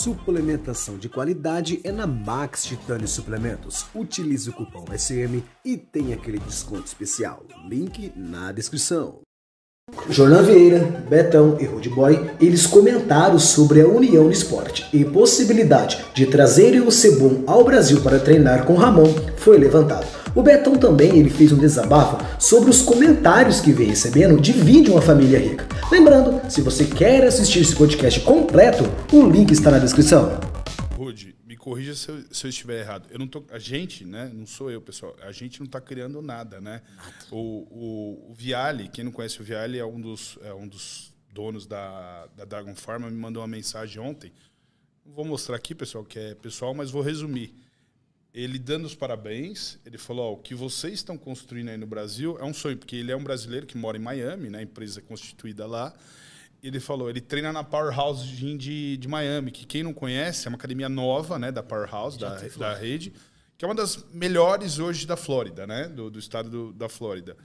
Suplementação de qualidade é na Max Titânio Suplementos. Utilize o cupom SM e tem aquele desconto especial. Link na descrição. Jornal Vieira, Betão e Rude Boy, eles comentaram sobre a união do esporte e possibilidade de trazerem o Sebum ao Brasil para treinar com Ramon foi levantado. O Betão também ele fez um desabafo sobre os comentários que vem recebendo de vídeo uma família rica. Lembrando, se você quer assistir esse podcast completo, o link está na descrição. Rude, me corrija se eu, se eu, estiver errado. Eu não tô, a gente, né? Não sou eu, pessoal. A gente não está criando nada, né? O, o, o Viale, quem não conhece o Viale é um dos, é um dos donos da, da Dragon Pharma, me mandou uma mensagem ontem. Vou mostrar aqui, pessoal, que é pessoal, mas vou resumir ele dando os parabéns, ele falou: oh, o que vocês estão construindo aí no Brasil é um sonho, porque ele é um brasileiro que mora em Miami, né, empresa constituída lá. Ele falou: ele treina na Powerhouse Gym de, de Miami, que quem não conhece é uma academia nova né, da Powerhouse, da, da rede, que é uma das melhores hoje da Flórida, né, do, do estado do, da Flórida.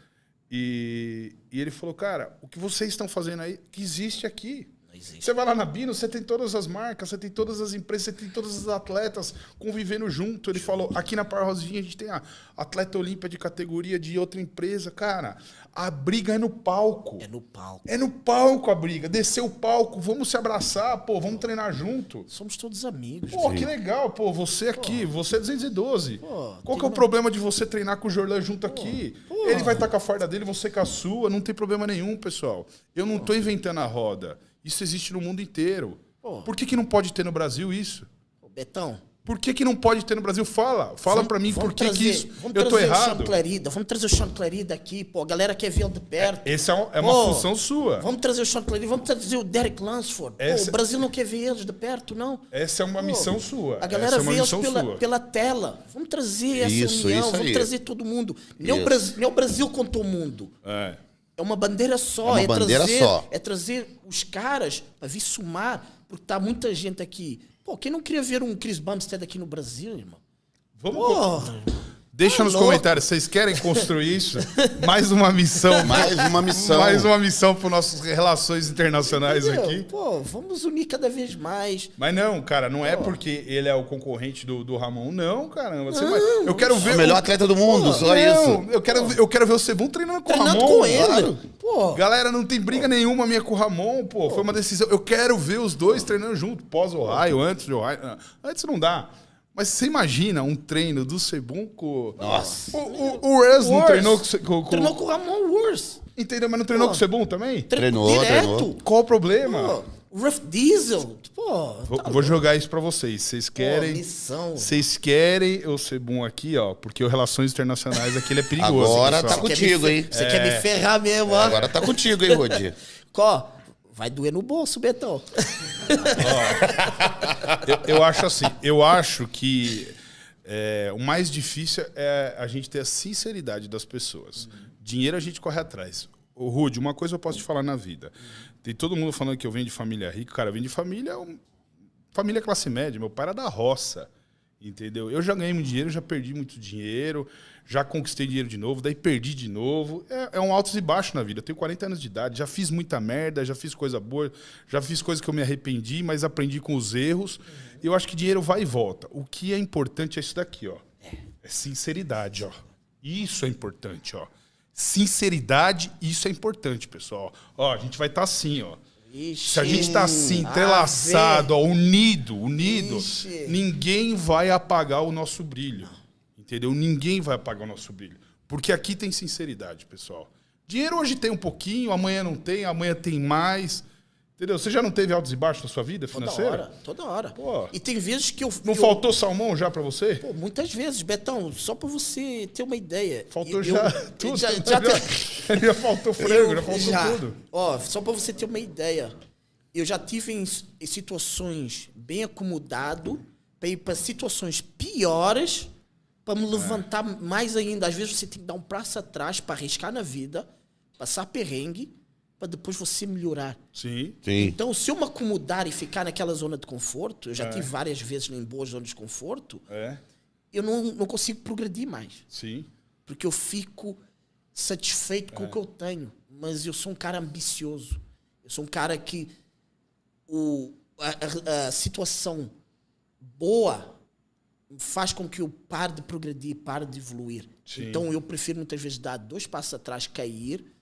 E, e ele falou: cara, o que vocês estão fazendo aí que existe aqui. Você vai lá na Bino, você tem todas as marcas, você tem todas as empresas, você tem todos os atletas convivendo junto. Ele falou, aqui na Parrosinha Rosinha a gente tem a atleta olímpia de categoria de outra empresa. Cara, a briga é no palco. É no palco. É no palco a briga. Descer o palco, vamos se abraçar, pô, vamos treinar junto. Somos todos amigos. Pô, que legal, pô, você aqui, pô. você é 212. Pô, Qual que é o problema de você treinar com o Jordan junto pô. aqui? Ele vai estar com a farda dele, você com a sua, não tem problema nenhum, pessoal. Eu não tô inventando a roda. Isso existe no mundo inteiro. Por que, que não pode ter no Brasil isso? Ô, Betão. Por que, que não pode ter no Brasil? Fala, fala para mim por que, trazer, que isso. Eu tô errado. Chanclerida, vamos trazer o Chanclerida aqui, pô. A galera quer ver de perto. É, essa é, um, é uma função sua. Vamos trazer o Chanclerida, vamos trazer o Derek Lansford. Essa... Pô, o Brasil não quer ver eles de perto, não. Essa é uma pô, missão sua. A galera essa é vê eles pela, pela tela. Vamos trazer essa isso, união, isso vamos trazer todo mundo. Nem o, Brasil, nem o Brasil contra o mundo. É. É uma bandeira só. É, é bandeira trazer, só. É trazer os caras para vir sumar porque tá muita gente aqui. Pô, quem não queria ver um Chris Bumstead aqui no Brasil, irmão? Vamos. Porra. Deixa tá nos louco. comentários, vocês querem construir isso? Mais uma missão. mais uma missão. Mais uma missão para nossas relações internacionais Entendeu? aqui. Pô, vamos unir cada vez mais. Mas não, cara, não é Pô. é porque ele é o concorrente do, do Ramon. Não, caramba. Você ah, vai... Eu quero é ver. O melhor atleta do mundo, Pô, só não, isso. Eu quero, eu quero ver o Sebum treinando com o Ramon. com ele. Claro. Pô. Galera, não tem briga nenhuma minha com o Ramon, pô. Foi uma decisão. Eu quero ver os dois treinando junto, pós-Ohio, antes de Ohio. Antes não dá. Mas você imagina um treino do Sebum com. Nossa! O, o, o Urs não treinou com, com, com. Treinou com o Ramon Urs. Entendeu? Mas não treinou com o Sebum também? Treinou, direto. Treinou. Qual o problema? Oh, Ruff Diesel. Pô, vou, tá vou jogar isso pra vocês. Vocês querem. Pô, missão. Vocês querem o Sebum aqui, ó. Porque o Relações Internacionais aqui ele é perigoso. Agora pessoal. tá contigo, hein? Você é. quer me é. ferrar mesmo, ó. agora tá contigo, hein, Rodi. Qual? vai doer no bolso, Betão. Oh, eu, eu, acho assim, eu acho que é, o mais difícil é a gente ter a sinceridade das pessoas. Uhum. Dinheiro a gente corre atrás. O Rude, uma coisa eu posso te falar na vida. Tem todo mundo falando que eu venho de família rica. Cara, eu venho de família, família classe média. Meu pai era da roça. Entendeu? Eu já ganhei muito dinheiro, já perdi muito dinheiro, já conquistei dinheiro de novo, daí perdi de novo. É, é um altos e baixos na vida. Eu tenho 40 anos de idade, já fiz muita merda, já fiz coisa boa, já fiz coisa que eu me arrependi, mas aprendi com os erros. Uhum. Eu acho que dinheiro vai e volta. O que é importante é isso daqui, ó. É sinceridade, ó. Isso é importante, ó. Sinceridade, isso é importante, pessoal. Ó, a gente vai estar tá assim, ó. Ixi, Se a gente está assim, ah, entrelaçado, ó, unido, unido, Ixi. ninguém vai apagar o nosso brilho. Entendeu? Ninguém vai apagar o nosso brilho. Porque aqui tem sinceridade, pessoal. Dinheiro hoje tem um pouquinho, amanhã não tem, amanhã tem mais. Entendeu? Você já não teve altos e baixos na sua vida financeira? Toda hora, toda hora. Pô, e tem vezes que eu. Não eu, faltou salmão já para você? Pô, muitas vezes, Betão, só para você ter uma ideia. Faltou eu, já eu, tudo. Já, já, já, já faltou frango, já faltou tudo. Ó, só para você ter uma ideia. Eu já tive em, em situações bem acomodado para ir para situações piores para me é. levantar é. mais ainda. Às vezes você tem que dar um passo atrás para arriscar na vida, passar perrengue para depois você melhorar. Sim. Sim. Então, se eu me acomodar e ficar naquela zona de conforto, eu já é. tive várias vezes em boas zonas de conforto, é. eu não, não consigo progredir mais. Sim. Porque eu fico satisfeito é. com o é. que eu tenho. Mas eu sou um cara ambicioso. Eu sou um cara que o, a, a, a situação boa faz com que eu pare de progredir, pare de evoluir. Sim. Então eu prefiro muitas vezes dar dois passos atrás, cair,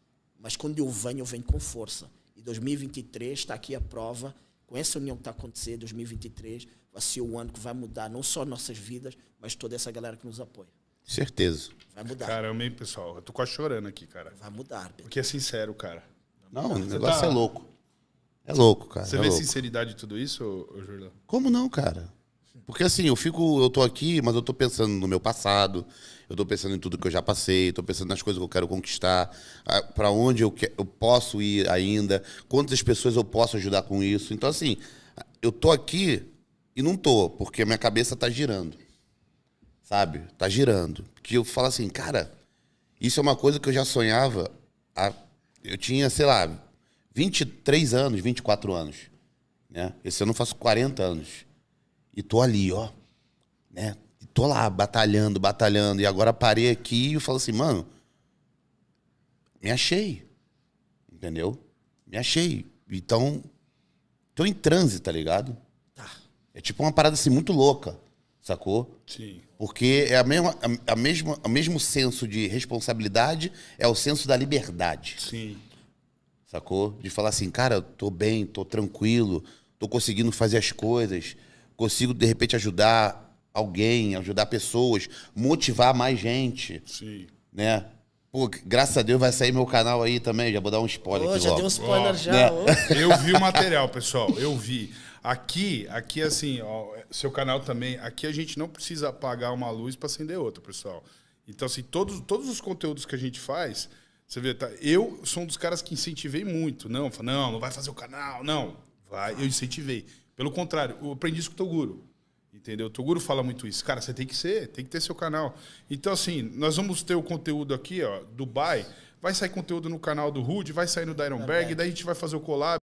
mas quando eu venho, eu venho com força. E 2023 está aqui a prova. Com essa união que está acontecendo, 2023 vai ser o ano que vai mudar não só nossas vidas, mas toda essa galera que nos apoia. Certeza. Vai mudar. Caramba, hein, pessoal? Eu tô quase chorando aqui, cara. Vai mudar. Pedro. Porque é sincero, cara. Não, o negócio tá... é louco. É louco, cara. Você é vê louco. sinceridade em tudo isso, ô Jordão? Como não, cara? Porque assim, eu fico, eu tô aqui, mas eu tô pensando no meu passado, eu tô pensando em tudo que eu já passei, tô pensando nas coisas que eu quero conquistar, para onde eu, que, eu posso ir ainda, quantas pessoas eu posso ajudar com isso. Então assim, eu tô aqui e não tô, porque minha cabeça tá girando. Sabe? Tá girando. Que eu falo assim, cara, isso é uma coisa que eu já sonhava há, eu tinha, sei lá, 23 anos, 24 anos, né? Esse ano eu faço 40 anos. E tô ali, ó. Né? E tô lá batalhando, batalhando. E agora parei aqui e falo assim, mano, me achei. Entendeu? Me achei. Então, tô em transe, tá ligado? Tá. É tipo uma parada assim muito louca, sacou? Sim. Porque é a mesma, a, a mesma, o mesmo senso de responsabilidade é o senso da liberdade. Sim. Sacou? De falar assim, cara, tô bem, tô tranquilo, tô conseguindo fazer as coisas consigo, de repente, ajudar alguém, ajudar pessoas, motivar mais gente. Sim. Né? Pô, graças a Deus vai sair meu canal aí também, já vou dar um spoiler oh, aqui já logo. deu um spoiler oh, já. Né? Eu vi o material, pessoal, eu vi. Aqui, aqui assim, ó, seu canal também, aqui a gente não precisa apagar uma luz para acender outra, pessoal. Então, assim, todos, todos os conteúdos que a gente faz, você vê, tá? Eu sou um dos caras que incentivei muito. Não, não, não vai fazer o canal, não. Vai, eu incentivei. Pelo contrário, eu aprendi isso com o Toguro. Entendeu? O Toguro fala muito isso. Cara, você tem que ser, tem que ter seu canal. Então, assim, nós vamos ter o conteúdo aqui, ó, Dubai. Vai sair conteúdo no canal do Rude, vai sair no Ironberg, daí a gente vai fazer o collab.